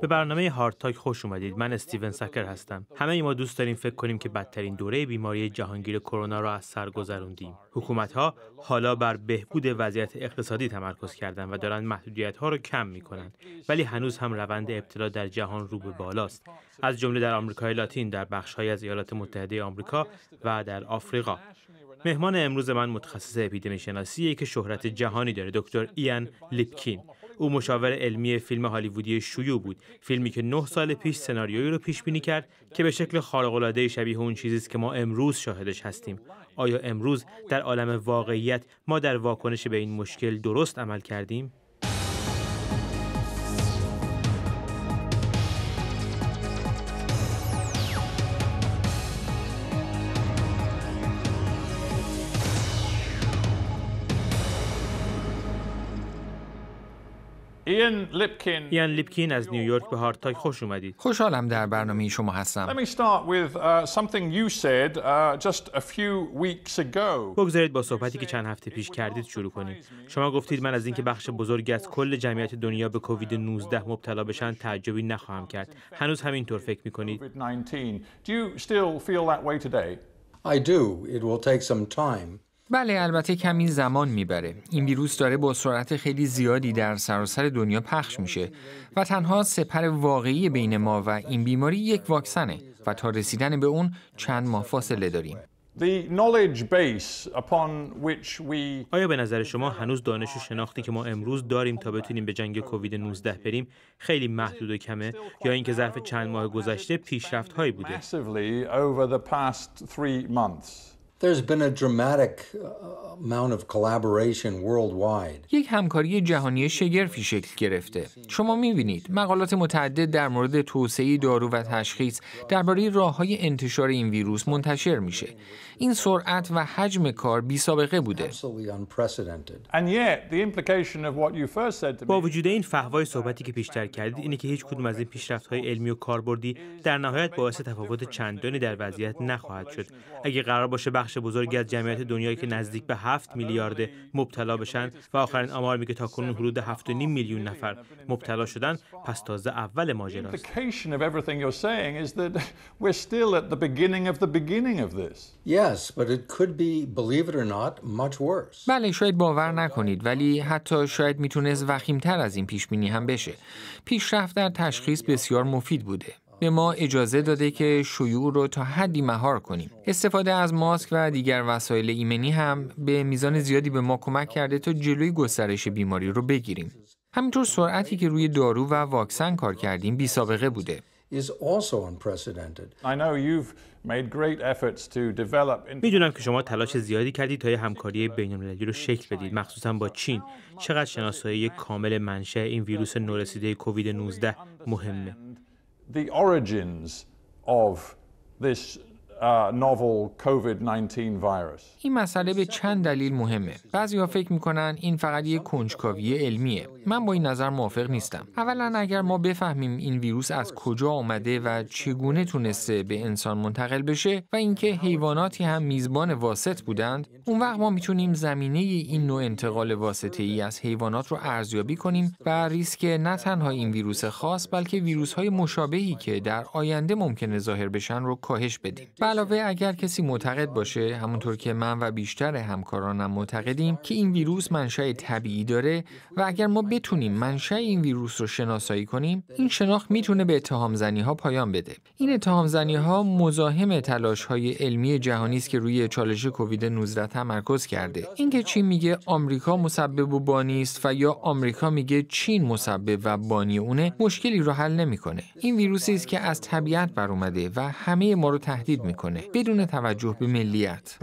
به برنامه هارد تاک خوش اومدید من استیون سکر هستم همه ما دوست داریم فکر کنیم که بدترین دوره بیماری جهانگیر کرونا را از سر گذروندیم. حکومت ها حالا بر بهبود وضعیت اقتصادی تمرکز کردند و دارن محدودیت ها را کم می ولی هنوز هم روند ابتلا در جهان رو به بالاست از جمله در آمریکای لاتین در بخش‌های از ایالات متحده آمریکا و در آفریقا مهمان امروز من متخصص اپیدمی شناسیه که شهرت جهانی داره دکتر ایان لیپکین او مشاور علمی فیلم هالیوودی شویو بود فیلمی که نه سال پیش سناریویی رو پیش بینی کرد که به شکل خارق شبیه اون چیزی است که ما امروز شاهدش هستیم آیا امروز در عالم واقعیت ما در واکنش به این مشکل درست عمل کردیم ایان لیپکین از نیویورک به هارتاک خوش اومدید خوشحالم در برنامه شما هستم بگذارید با صحبتی که چند هفته پیش کردید شروع کنید شما گفتید من از اینکه بخش بزرگی از کل جمعیت دنیا به کووید 19 مبتلا بشن تعجبی نخواهم کرد هنوز همینطور فکر میکنید I do. It will take some time. بله البته کمی زمان میبره این ویروس داره با سرعت خیلی زیادی در سراسر دنیا پخش میشه و تنها سپر واقعی بین ما و این بیماری یک واکسنه و تا رسیدن به اون چند ماه فاصله داریم آیا به نظر شما هنوز دانش و شناختی که ما امروز داریم تا بتونیم به جنگ کووید 19 بریم خیلی محدود و کمه یا اینکه ظرف چند ماه گذشته پیشرفت هایی بوده؟ Uh, یک همکاری جهانی شگرفی شکل گرفته. شما می‌بینید مقالات متعدد در مورد توسعه دارو و تشخیص درباره راه‌های انتشار این ویروس منتشر میشه. این سرعت و حجم کار بی سابقه بوده. با وجود این فهوای صحبتی که پیشتر کردید اینه که هیچ کدوم از این پیشرفت‌های علمی و کاربردی در نهایت باعث تفاوت چندانی در وضعیت نخواهد شد. اگه قرار باشه بخش بخش بزرگی از جمعیت دنیایی که نزدیک به 7 میلیارد مبتلا بشن و آخرین آمار میگه تاکنون حدود 7.5 میلیون نفر مبتلا شدن پس تازه اول ماجرا بله شاید باور نکنید ولی حتی شاید میتونست وخیمتر از این پیش بینی هم بشه پیشرفت در تشخیص بسیار مفید بوده به ما اجازه داده که شیوع رو تا حدی مهار کنیم. استفاده از ماسک و دیگر وسایل ایمنی هم به میزان زیادی به ما کمک کرده تا جلوی گسترش بیماری رو بگیریم. همینطور سرعتی که روی دارو و واکسن کار کردیم بی سابقه بوده. میدونم که شما تلاش زیادی کردید تا همکاری بین رو شکل بدید مخصوصا با چین چقدر شناسایی کامل منشأ این ویروس نورسیده کووید 19 مهمه the origins of this uh, این مسئله به چند دلیل مهمه. بعضی ها فکر میکنن این فقط یه کنجکاوی علمیه. من با این نظر موافق نیستم. اولا اگر ما بفهمیم این ویروس از کجا آمده و چگونه تونسته به انسان منتقل بشه و اینکه حیواناتی هم میزبان واسط بودند، اون وقت ما میتونیم زمینه این نوع انتقال واسطه ای از حیوانات رو ارزیابی کنیم و ریسک نه تنها این ویروس خاص بلکه ویروس های مشابهی که در آینده ممکنه ظاهر بشن رو کاهش بدیم. علاوه اگر کسی معتقد باشه همونطور که من و بیشتر همکارانم معتقدیم که این ویروس منشأ طبیعی داره و اگر ما بتونیم منشأ این ویروس رو شناسایی کنیم این شناخت میتونه به اتهام زنی ها پایان بده این اتهام زنی ها مزاحم تلاش های علمی جهانی است که روی چالش کووید 19 تمرکز کرده اینکه چین میگه آمریکا مسبب و بانی است و یا آمریکا میگه چین مسبب و بانی اونه مشکلی رو حل نمیکنه این ویروسی است که از طبیعت بر اومده و همه ما رو تهدید میکنه بدون توجه به ملیت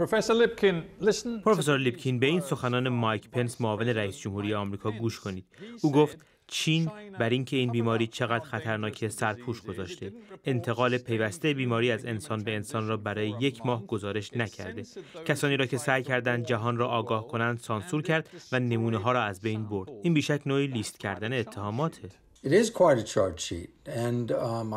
پروفسور لیپکین به این سخنان مایک پنس معاون رئیس جمهوری آمریکا گوش کنید او گفت چین بر اینکه این بیماری چقدر خطرناکی سرپوش گذاشته انتقال پیوسته بیماری از انسان به انسان را برای یک ماه گزارش نکرده کسانی را که سعی کردند جهان را آگاه کنند سانسور کرد و نمونه ها را از بین برد این بیشک نوعی لیست کردن اتهاماته um,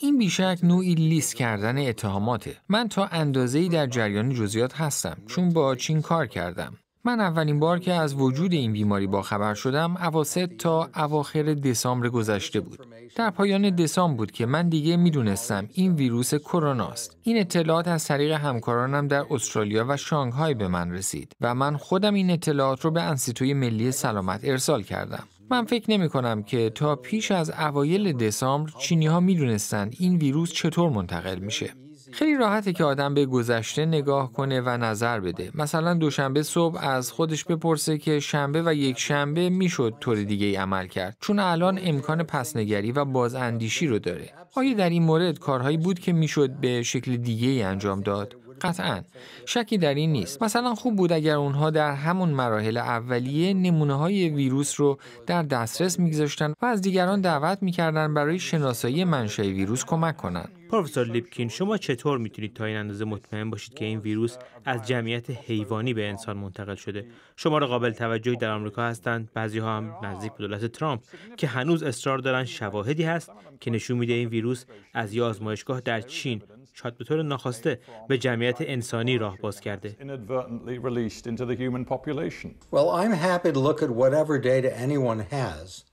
این بیشک نوعی لیست کردن اتهاماته من تا اندازه در جریان جزئیات هستم چون با چین کار کردم من اولین بار که از وجود این بیماری باخبر شدم اواسط تا اواخر دسامبر گذشته بود. در پایان دسامبر بود که من دیگه میدونستم این ویروس کرونا است. این اطلاعات از طریق همکارانم در استرالیا و شانگهای به من رسید و من خودم این اطلاعات رو به انسیتوی ملی سلامت ارسال کردم. من فکر نمی کنم که تا پیش از اوایل دسامبر چینی ها می دونستن این ویروس چطور منتقل میشه. خیلی راحته که آدم به گذشته نگاه کنه و نظر بده مثلا دوشنبه صبح از خودش بپرسه که شنبه و یک شنبه میشد طور دیگه ای عمل کرد چون الان امکان پسنگری و بازاندیشی رو داره آیا در این مورد کارهایی بود که میشد به شکل دیگه ای انجام داد قطعا شکی در این نیست مثلا خوب بود اگر اونها در همون مراحل اولیه نمونه های ویروس رو در دسترس میگذاشتن و از دیگران دعوت میکردن برای شناسایی منشأ ویروس کمک کنند پروفسور لیپکین، شما چطور میتونید تا این اندازه مطمئن باشید که این ویروس از جمعیت حیوانی به انسان منتقل شده شما را قابل توجهی در آمریکا هستند بعضی ها هم نزدیک به دولت ترامپ که هنوز اصرار دارن شواهدی هست که نشون میده این ویروس از یه آزمایشگاه در چین شاید به طور ناخواسته به جمعیت انسانی راه باز کرده.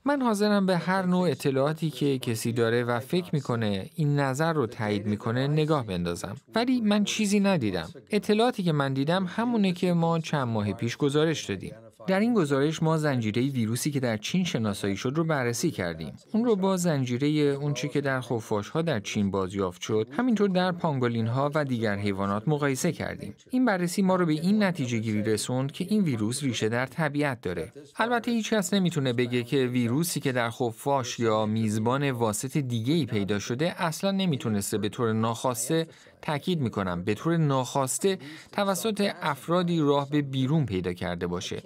من حاضرم به هر نوع اطلاعاتی که کسی داره و فکر میکنه این نظر رو تایید میکنه نگاه بندازم ولی من چیزی ندیدم اطلاعاتی که من دیدم همونه که ما چند ماه پیش گزارش دادیم در این گزارش ما زنجیره ویروسی که در چین شناسایی شد رو بررسی کردیم. اون رو با زنجیره اونچه که در خفاش ها در چین بازیافت شد، همینطور در پانگولین ها و دیگر حیوانات مقایسه کردیم. این بررسی ما رو به این نتیجه گیری رسوند که این ویروس ریشه در طبیعت داره. البته هیچ کس نمیتونه بگه که ویروسی که در خفاش یا میزبان واسط دیگه ای پیدا شده اصلا نمیتونسته به طور ناخواسته تاکید میکنم به طور ناخواسته توسط افرادی راه به بیرون پیدا کرده باشه.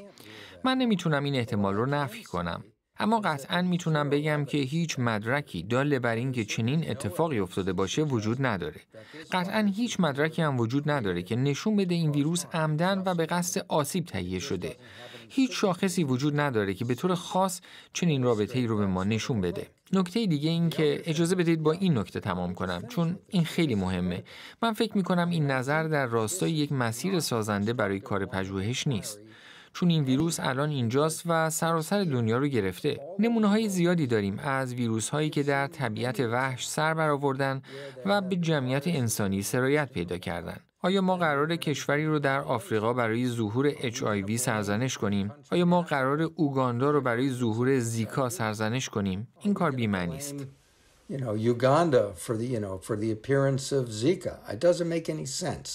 من نمیتونم این احتمال رو نفی کنم. اما قطعا میتونم بگم که هیچ مدرکی داله بر اینکه چنین اتفاقی افتاده باشه وجود نداره. قطعا هیچ مدرکی هم وجود نداره که نشون بده این ویروس عمدن و به قصد آسیب تهیه شده. هیچ شاخصی وجود نداره که به طور خاص چنین رابطه ای رو به ما نشون بده. نکته دیگه این که اجازه بدید با این نکته تمام کنم چون این خیلی مهمه من فکر می کنم این نظر در راستای یک مسیر سازنده برای کار پژوهش نیست چون این ویروس الان اینجاست و سراسر دنیا رو گرفته نمونه های زیادی داریم از ویروس هایی که در طبیعت وحش سر برآوردن و به جمعیت انسانی سرایت پیدا کردن. آیا ما یعنی قرار کشوری رو در آفریقا برای ظهور HIV سرزنش کنیم؟ آیا ما قرار اوگاندا رو برای ظهور زیکا سرزنش کنیم؟ این کار بی‌معنی است. You know, Uganda for the, you know, for the appearance of Zika. It doesn't make any sense.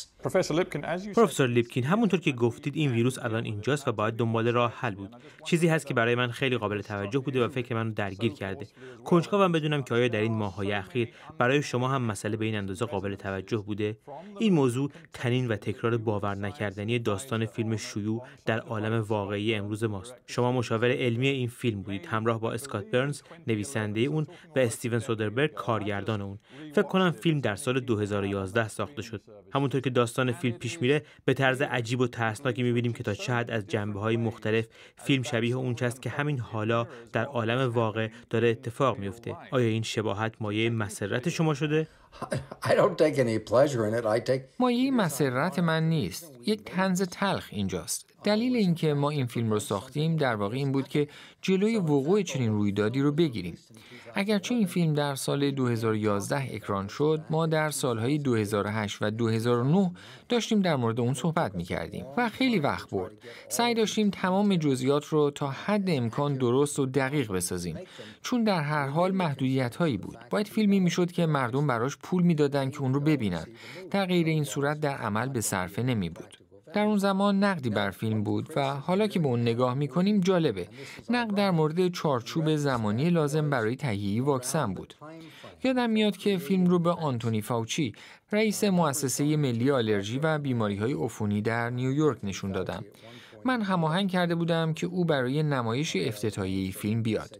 پروفسور لیپکین همونطور که گفتید این ویروس الان اینجاست و باید دنبال راه حل بود چیزی هست که برای من خیلی قابل توجه بوده و فکر رو درگیر کرده کنجکاوم بدونم که آیا در این ماههای اخیر برای شما هم مسئله به این اندازه قابل توجه بوده این موضوع تنین و تکرار باور نکردنی داستان فیلم شیوع در عالم واقعی امروز ماست شما مشاور علمی این فیلم بودید همراه با اسکات برنز نویسنده اون و استیون سودربرگ کارگردان اون فکر کنم فیلم در سال 2011 ساخته شد همونطور که داستان داستان فیلم پیش میره به طرز عجیب و ترسناکی میبینیم که تا چقدر از جنبه های مختلف فیلم شبیه اون چست که همین حالا در عالم واقع داره اتفاق میفته آیا این شباهت مایه مسرت شما شده مایه مسرت من نیست یک تنز تلخ اینجاست دلیل اینکه ما این فیلم رو ساختیم در واقع این بود که جلوی وقوع چنین رویدادی رو بگیریم اگرچه این فیلم در سال 2011 اکران شد ما در سالهای 2008 و 2009 داشتیم در مورد اون صحبت می کردیم و خیلی وقت برد سعی داشتیم تمام جزئیات رو تا حد امکان درست و دقیق بسازیم چون در هر حال محدودیت هایی بود باید فیلمی میشد که مردم براش پول میدادند که اون رو ببینن در این صورت در عمل به صرفه نمی بود در اون زمان نقدی بر فیلم بود و حالا که به اون نگاه میکنیم جالبه نقد در مورد چارچوب زمانی لازم برای تهیه واکسن بود یادم میاد که فیلم رو به آنتونی فاوچی رئیس مؤسسه ملی آلرژی و بیماری های در نیویورک نشون دادم من هماهنگ کرده بودم که او برای نمایش افتتاحیه فیلم بیاد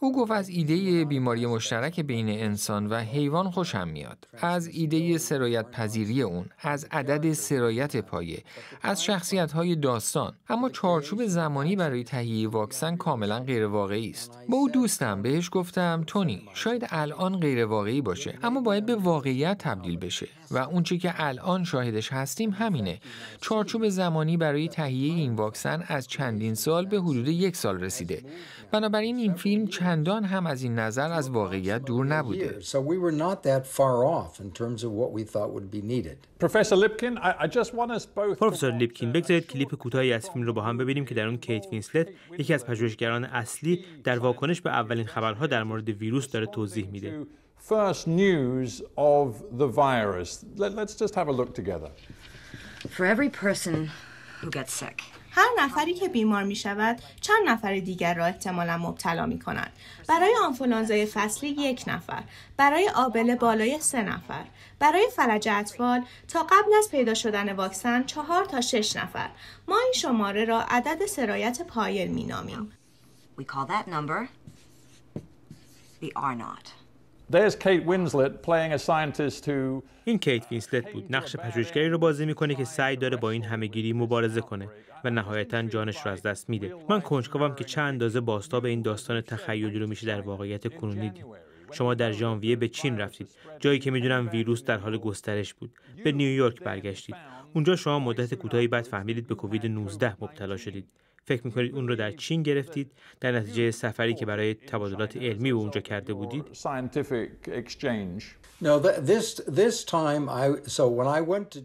او گفت از ایده بیماری مشترک بین انسان و حیوان خوشم میاد. از ایده سرایت پذیری اون، از عدد سرایت پایه، از شخصیت های داستان. اما چارچوب زمانی برای تهیه واکسن کاملا غیر واقعی است. با او دوستم بهش گفتم تونی، شاید الان غیرواقعی باشه، اما باید به واقعیت تبدیل بشه و اونچه که الان شاهدش هستیم همینه. چارچوب زمانی برای تهیه این واکسن از چندین سال به حدود یک سال رسیده. بنابراین این فیلم چندان هم از این نظر از واقعیت دور نبوده. پروفسور لیپکین بگذارید کلیپ کوتاهی از فیلم رو با هم ببینیم که در اون کیت وینسلت یکی از پژوهشگران اصلی در واکنش به اولین خبرها در مورد ویروس داره توضیح میده. first news of the virus. Let, just have a look together. For every person who gets sick, هر نفری که بیمار می شود چند نفر دیگر را احتمالا مبتلا می کنند. برای آنفولانزای فصلی یک نفر، برای آبل بالای سه نفر، برای فلج اطفال تا قبل از پیدا شدن واکسن چهار تا شش نفر. ما این شماره را عدد سرایت پایل می نامیم. این کیت وینسلت بود نقش پژوهشگری رو بازی میکنه که سعی داره با این همهگیری مبارزه کنه و نهایتا جانش را از دست میده من کنجکاوم که چند اندازه به این داستان تخیلی رو میشه در واقعیت کنونی شما در ژانویه به چین رفتید جایی که میدونم ویروس در حال گسترش بود به نیویورک برگشتید اونجا شما مدت کوتاهی بعد فهمیدید به کووید 19 مبتلا شدید فکر میکنید اون رو در چین گرفتید در نتیجه سفری که برای تبادلات علمی به اونجا کرده بودید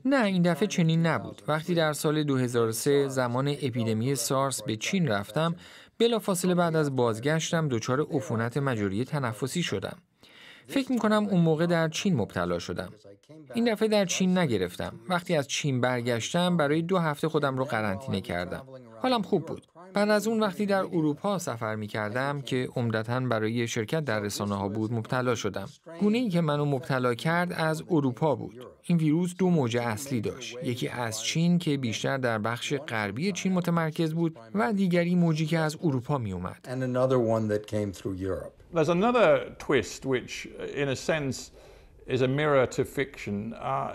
نه این دفعه چنین نبود وقتی در سال 2003 زمان اپیدمی سارس به چین رفتم بلافاصله بعد از بازگشتم دچار عفونت مجاری تنفسی شدم فکر می کنم اون موقع در چین مبتلا شدم. این دفعه در چین نگرفتم. وقتی از چین برگشتم برای دو هفته خودم رو قرنطینه کردم. حالم خوب بود. بعد از اون وقتی در اروپا سفر می کردم که عمدتا برای شرکت در رسانه ها بود مبتلا شدم. گونه ای که منو مبتلا کرد از اروپا بود. این ویروس دو موج اصلی داشت. یکی از چین که بیشتر در بخش غربی چین متمرکز بود و دیگری موجی که از اروپا می اومد. There's another twist which in a sense is a mirror to fiction. Uh,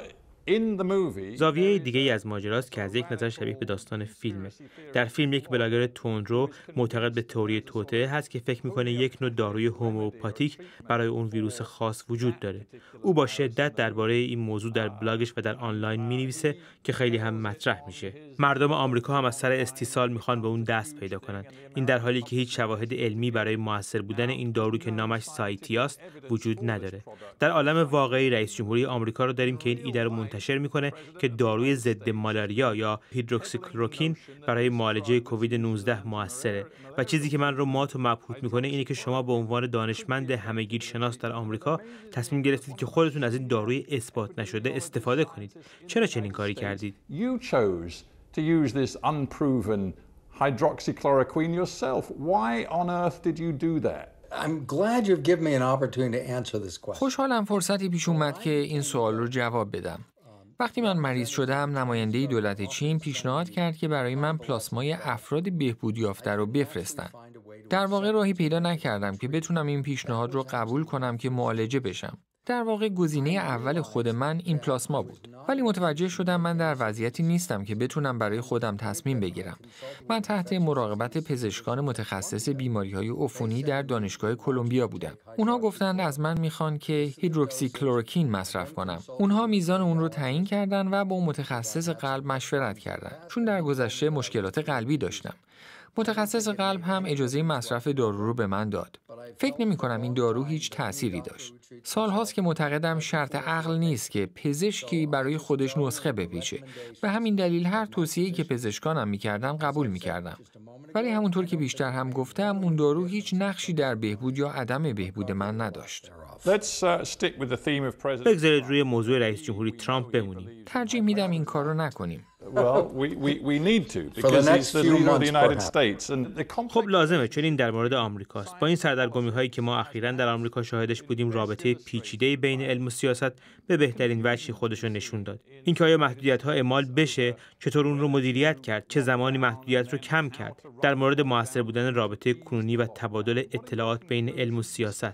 زاویه دیگه از ماجراست که از یک نظر شبیه به داستان فیلمه. در فیلم یک بلاگر رو معتقد به تئوری توته هست که فکر میکنه یک نوع داروی هوموپاتیک برای اون ویروس خاص وجود داره. او با شدت درباره این موضوع در بلاگش و در آنلاین نویسه که خیلی هم مطرح میشه. مردم آمریکا هم از سر استیصال میخوان به اون دست پیدا کنند. این در حالی که هیچ شواهد علمی برای موثر بودن این دارو که نامش سایتیاست وجود نداره. در عالم واقعی رئیس جمهوری آمریکا رو داریم که این ایده رو منتشر میکنه که داروی ضد مالاریا یا هیدروکسیکلوروکین برای معالجه کووید 19 موثره و چیزی که من رو مات و مبهوت میکنه اینه که شما به عنوان دانشمند همگیر شناس در آمریکا تصمیم گرفتید که خودتون از این داروی اثبات نشده استفاده کنید چرا چنین کاری کردید خوشحالم فرصتی پیش اومد که این سوال رو جواب بدم. وقتی من مریض شدم نماینده دولت چین پیشنهاد کرد که برای من پلاسمای افراد بهبود یافته رو بفرستن. در واقع راهی پیدا نکردم که بتونم این پیشنهاد رو قبول کنم که معالجه بشم. در واقع گزینه اول خود من این پلاسما بود ولی متوجه شدم من در وضعیتی نیستم که بتونم برای خودم تصمیم بگیرم من تحت مراقبت پزشکان متخصص بیماری های عفونی در دانشگاه کلمبیا بودم اونها گفتند از من میخوان که هیدروکسی کلورکین مصرف کنم اونها میزان اون رو تعیین کردن و با متخصص قلب مشورت کردن چون در گذشته مشکلات قلبی داشتم متخصص قلب هم اجازه مصرف دارو رو به من داد. فکر نمی کنم این دارو هیچ تأثیری داشت. سالهاست که معتقدم شرط عقل نیست که پزشکی برای خودش نسخه بپیچه. به همین دلیل هر توصیه‌ای که پزشکانم میکردم قبول میکردم. ولی همونطور که بیشتر هم گفتم اون دارو هیچ نقشی در بهبود یا عدم بهبود من نداشت. Uh, بگذارید روی موضوع رئیس جمهوری ترامپ بمونیم. ترجیح میدم این کار رو نکنیم. خب لازمه این در مورد آمریکاست. با این سردرگمی هایی که ما اخیرا در آمریکا شاهدش بودیم رابطه پیچیده بین علم و سیاست به بهترین وجهی خودش نشون داد. اینکه آیا محدودیت ها اعمال بشه، چطور اون رو مدیریت کرد، چه زمانی محدودیت رو کم کرد. در مورد موثر بودن رابطه کنونی و تبادل اطلاعات بین علم و سیاست.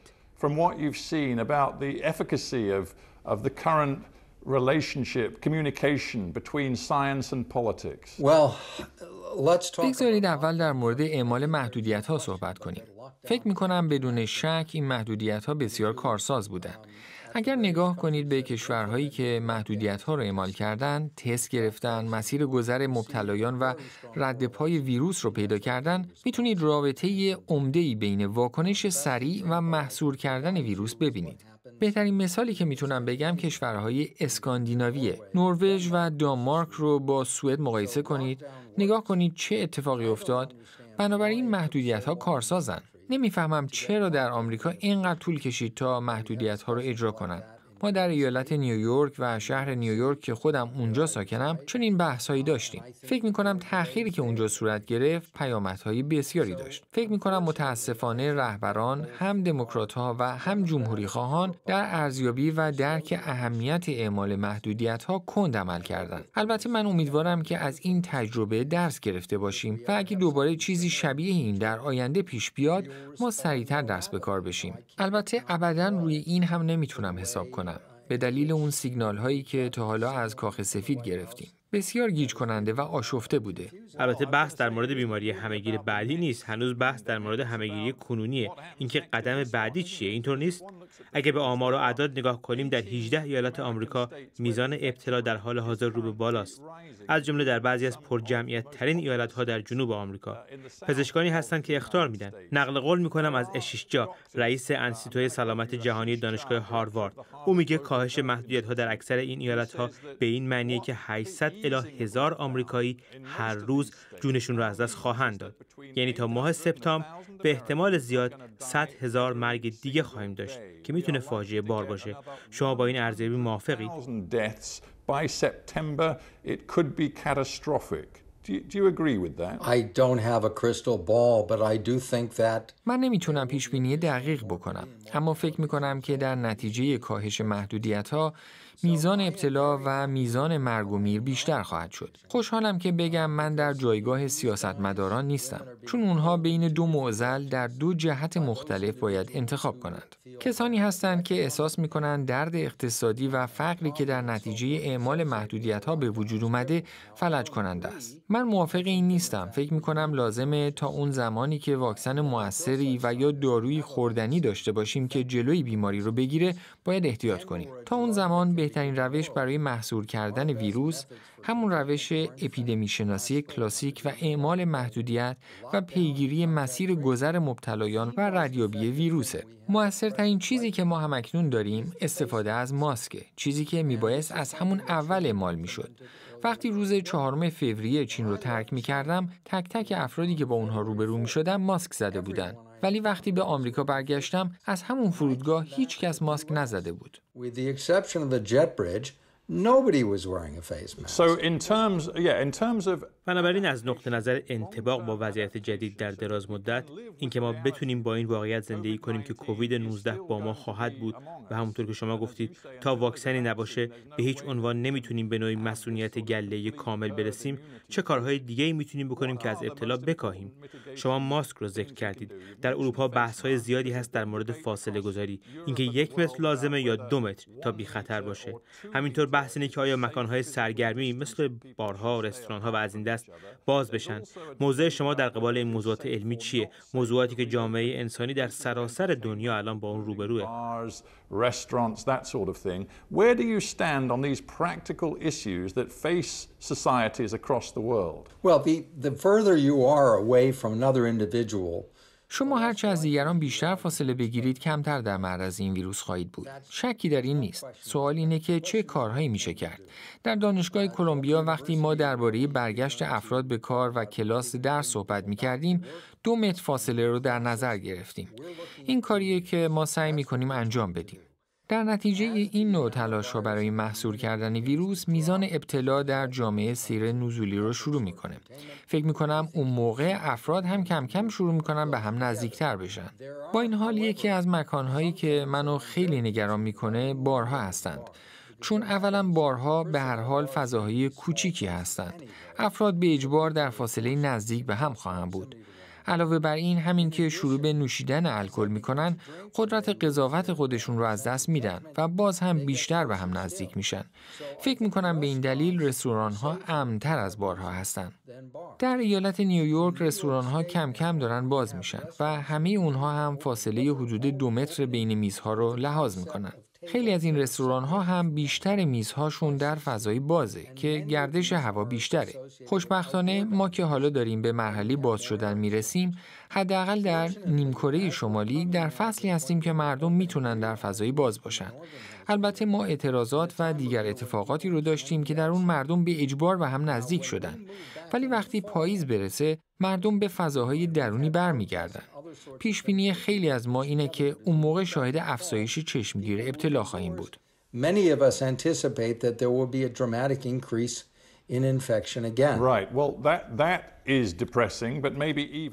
بگذارید اول در مورد اعمال محدودیت ها صحبت کنیم. فکر می کنم بدون شک این محدودیت ها بسیار کارساز بودند. اگر نگاه کنید به کشورهایی که محدودیت ها را اعمال کردند، تست گرفتن، مسیر گذر مبتلایان و رد پای ویروس رو پیدا کردن، میتونید رابطه عمده بین واکنش سریع و محصور کردن ویروس ببینید. بهترین مثالی که میتونم بگم کشورهای اسکاندیناویه نروژ و دانمارک رو با سوئد مقایسه کنید نگاه کنید چه اتفاقی افتاد بنابراین محدودیت ها کارسازن نمیفهمم چرا در آمریکا اینقدر طول کشید تا محدودیت ها رو اجرا کنند ما در ایالت نیویورک و شهر نیویورک که خودم اونجا ساکنم چون این بحثهایی داشتیم فکر می کنم تأخیری که اونجا صورت گرفت پیامدهای بسیاری داشت فکر می کنم متاسفانه رهبران هم دموکرات ها و هم جمهوری خواهان در ارزیابی و درک اهمیت اعمال محدودیت ها کند عمل کردند البته من امیدوارم که از این تجربه درس گرفته باشیم و اگه دوباره چیزی شبیه این در آینده پیش بیاد ما سریعتر دست به کار بشیم البته ابدا روی این هم نمیتونم حساب کنم به دلیل اون سیگنال هایی که تا حالا از کاخ سفید گرفتیم. بسیار گیج کننده و آشفته بوده. البته بحث در مورد بیماری همگیر بعدی نیست. هنوز بحث در مورد همهگیری کنونیه. اینکه قدم بعدی چیه؟ اینطور نیست؟ اگه به آمار و اعداد نگاه کنیم در 18 ایالت آمریکا میزان ابتلا در حال حاضر رو به بالاست. از جمله در بعضی از پرجمعیت ترین ایالت ها در جنوب آمریکا. پزشکانی هستند که اختار میدن. نقل قول میکنم از اشیشجا، رئیس انسیتوی سلامت جهانی دانشگاه هاروارد. او میگه کاهش محدودیت ها در اکثر این ایالت ها به این معنیه که 800 الی هزار آمریکایی هر روز جونشون را از دست خواهند داد یعنی تا ماه سپتامبر به احتمال زیاد 100 هزار مرگ دیگه خواهیم داشت که میتونه فاجعه بار باشه شما با این ارزیابی موافقید من نمیتونم پیش بینی دقیق بکنم اما فکر میکنم که در نتیجه کاهش محدودیت ها میزان ابتلا و میزان مرگ و میر بیشتر خواهد شد. خوشحالم که بگم من در جایگاه سیاستمداران نیستم چون اونها بین دو معضل در دو جهت مختلف باید انتخاب کنند. کسانی هستند که احساس میکنند درد اقتصادی و فقری که در نتیجه اعمال محدودیت ها به وجود اومده فلج کننده است. من موافق این نیستم. فکر کنم لازمه تا اون زمانی که واکسن موثری و یا داروی خوردنی داشته باشیم که جلوی بیماری رو بگیره باید احتیاط کنیم. تا اون زمان به بهترین روش برای محصور کردن ویروس همون روش اپیدمی شناسی کلاسیک و اعمال محدودیت و پیگیری مسیر گذر مبتلایان و ردیابی ویروسه. موثرترین چیزی که ما همکنون داریم استفاده از ماسکه، چیزی که میبایست از همون اول اعمال میشد. وقتی روز چهارم فوریه چین رو ترک می کردم تک تک افرادی که با اونها روبرو می شدم ماسک زده بودن ولی وقتی به آمریکا برگشتم از همون فرودگاه هیچ کس ماسک نزده بود Nobody was wearing a face mask. بنابراین از نقطه نظر انتباق با وضعیت جدید در دراز مدت اینکه ما بتونیم با این واقعیت زندگی کنیم که کووید 19 با ما خواهد بود و همونطور که شما گفتید تا واکسنی نباشه به هیچ عنوان نمیتونیم به نوعی مسئولیت گله کامل برسیم چه کارهای دیگه میتونیم بکنیم که از ابتلا بکاهیم شما ماسک رو ذکر کردید در اروپا بحث های زیادی هست در مورد فاصله گذاری اینکه یک متر لازمه یا دو متر تا بی خطر باشه همینطور بحث اینه که آیا مکانهای سرگرمی مثل بارها، ها و از این دست باز بشن موضع شما در قبال این موضوعات علمی چیه موضوعاتی که جامعه انسانی در سراسر دنیا الان با اون روبروه Well, the, the further you are away from another individual, شما هرچه از دیگران بیشتر فاصله بگیرید کمتر در معرض این ویروس خواهید بود شکی در این نیست سوال اینه که چه کارهایی میشه کرد در دانشگاه کلمبیا وقتی ما درباره برگشت افراد به کار و کلاس درس صحبت میکردیم دو متر فاصله رو در نظر گرفتیم این کاریه که ما سعی میکنیم انجام بدیم در نتیجه این نوع تلاش ها برای محصور کردن ویروس میزان ابتلا در جامعه سیر نزولی رو شروع میکنه. فکر میکنم اون موقع افراد هم کم کم شروع میکنن به هم نزدیکتر بشن. با این حال یکی از مکانهایی که منو خیلی نگران میکنه بارها هستند. چون اولا بارها به هر حال فضاهای کوچیکی هستند. افراد به اجبار در فاصله نزدیک به هم خواهند بود. علاوه بر این همین که شروع به نوشیدن الکل میکنن قدرت قضاوت خودشون رو از دست میدن و باز هم بیشتر به هم نزدیک میشن فکر میکنم به این دلیل رستوران ها امنتر از بارها هستن در ایالت نیویورک رستوران ها کم کم دارن باز میشن و همه اونها هم فاصله حدود دو متر بین میزها رو لحاظ میکنن خیلی از این رستوران ها هم بیشتر میزهاشون در فضای بازه که گردش هوا بیشتره. خوشبختانه ما که حالا داریم به مرحله باز شدن میرسیم، حداقل در نیمکره شمالی در فصلی هستیم که مردم میتونن در فضای باز باشن. البته ما اعتراضات و دیگر اتفاقاتی رو داشتیم که در اون مردم به اجبار و هم نزدیک شدن. ولی وقتی پاییز برسه مردم به فضاهای درونی برمیگردن. پیش بینی خیلی از ما اینه که اون موقع شاهد افزایش چشمگیر ابتلا خواهیم بود. infection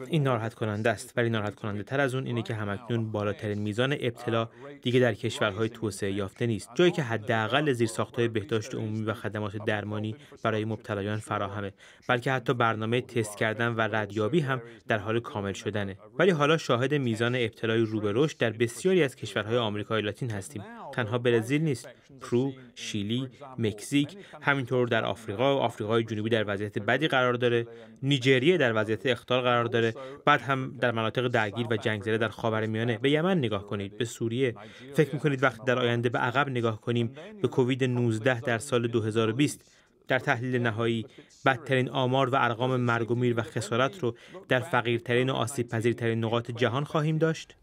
این ناراحت کننده است ولی ناراحت کننده تر از اون اینه که همکنون بالاترین میزان ابتلا دیگه در کشورهای توسعه یافته نیست جایی که حداقل زیرساختهای بهداشت عمومی و خدمات درمانی برای مبتلایان فراهمه بلکه حتی برنامه تست کردن و ردیابی هم در حال کامل شدنه ولی حالا شاهد میزان ابتلای رو در بسیاری از کشورهای آمریکای لاتین هستیم تنها برزیل نیست پرو شیلی مکزیک همینطور در آفریقا و آفریقای جنوبی در وضعیت بدی قرار داره نیجریه در وضعیت اختار قرار داره بعد هم در مناطق درگیر و جنگزده در میانه به یمن نگاه کنید به سوریه فکر میکنید وقتی در آینده به عقب نگاه کنیم به کووید 19 در سال 2020 در تحلیل نهایی بدترین آمار و ارقام مرگ و میر و خسارت رو در فقیرترین و آسیب پذیرترین نقاط جهان خواهیم داشت؟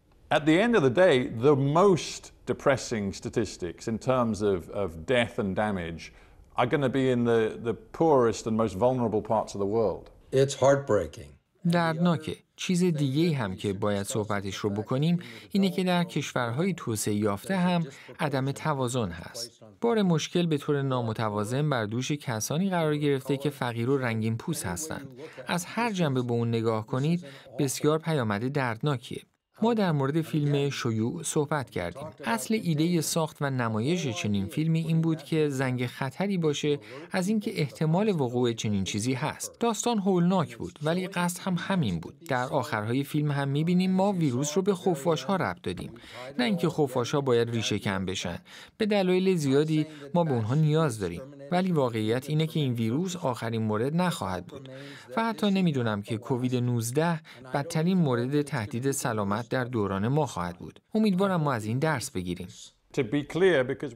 depressing statistics دردناکه چیز دیگه هم که باید صحبتش رو بکنیم اینه که در کشورهای توسعه یافته هم عدم توازن هست. بار مشکل به طور نامتوازن بر دوش کسانی قرار گرفته که فقیر و رنگین پوست هستند. از هر جنبه به اون نگاه کنید بسیار پیامده دردناکیه. ما در مورد فیلم شیوع صحبت کردیم. اصل ایده ساخت و نمایش چنین فیلمی این بود که زنگ خطری باشه از اینکه احتمال وقوع چنین چیزی هست. داستان هولناک بود ولی قصد هم همین بود. در آخرهای فیلم هم میبینیم ما ویروس رو به خفاش ها ربط دادیم. نه اینکه خفاش ها باید ریشه کم بشن. به دلایل زیادی ما به اونها نیاز داریم. ولی واقعیت اینه که این ویروس آخرین مورد نخواهد بود و حتی نمیدونم که کووید 19 بدترین مورد تهدید سلامت در دوران ما خواهد بود امیدوارم ما از این درس بگیریم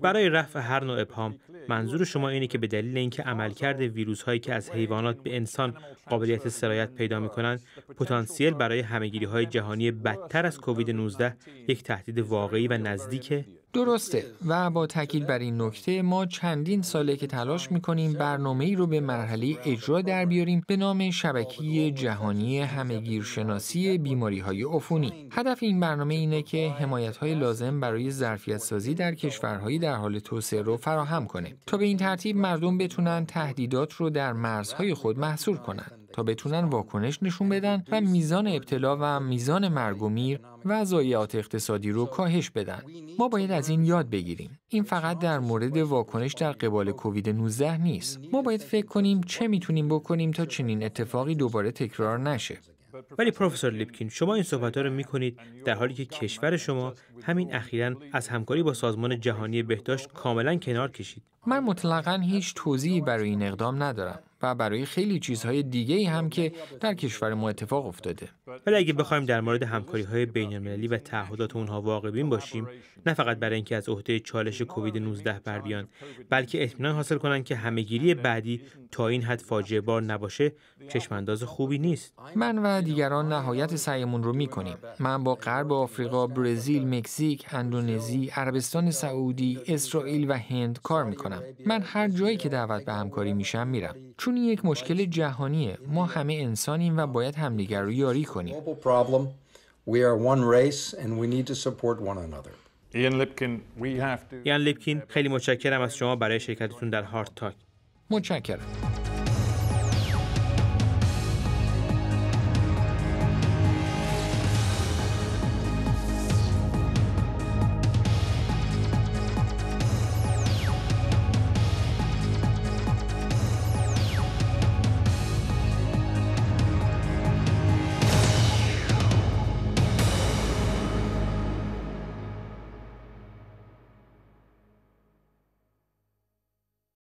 برای رفع هر نوع ابهام منظور شما اینه که به دلیل اینکه عملکرد ویروس هایی که از حیوانات به انسان قابلیت سرایت پیدا می کنند پتانسیل برای همگیری های جهانی بدتر از کووید 19 یک تهدید واقعی و نزدیک درسته و با تاکید بر این نکته ما چندین ساله که تلاش میکنیم برنامه ای رو به مرحله اجرا در بیاریم به نام شبکه جهانی همگیرشناسی بیماری های عفونی هدف این برنامه اینه که حمایت های لازم برای ظرفیت سازی در کشورهایی در حال توسعه رو فراهم کنه تا به این ترتیب مردم بتونن تهدیدات رو در مرزهای خود محصور کنند تا بتونن واکنش نشون بدن و میزان ابتلا و میزان مرگ و میر و ضایعات اقتصادی رو کاهش بدن. ما باید از این یاد بگیریم. این فقط در مورد واکنش در قبال کووید 19 نیست. ما باید فکر کنیم چه میتونیم بکنیم تا چنین اتفاقی دوباره تکرار نشه. ولی پروفسور لیپکین شما این صحبتها رو میکنید در حالی که کشور شما همین اخیرا از همکاری با سازمان جهانی بهداشت کاملا کنار کشید من مطلقا هیچ توضیحی برای این اقدام ندارم و برای خیلی چیزهای دیگه ای هم که در کشور ما اتفاق افتاده ولی اگه بخوایم در مورد همکاری های بین و تعهدات اونها بین باشیم نه فقط برای اینکه از عهده چالش کووید 19 بر بیان بلکه اطمینان حاصل کنن که همهگیری بعدی تا این حد فاجعه بار نباشه چشمانداز خوبی نیست من و دیگران نهایت سعیمون رو میکنیم من با غرب آفریقا برزیل مکزیک اندونزی عربستان سعودی اسرائیل و هند کار میکنم من هر جایی که دعوت به همکاری میشم میرم چون این یک مشکل جهانیه ما همه انسانیم و باید همدیگر رو یاری کنیم یان لیپکین خیلی متشکرم از شما برای شرکتتون در هارت تاک متشکرم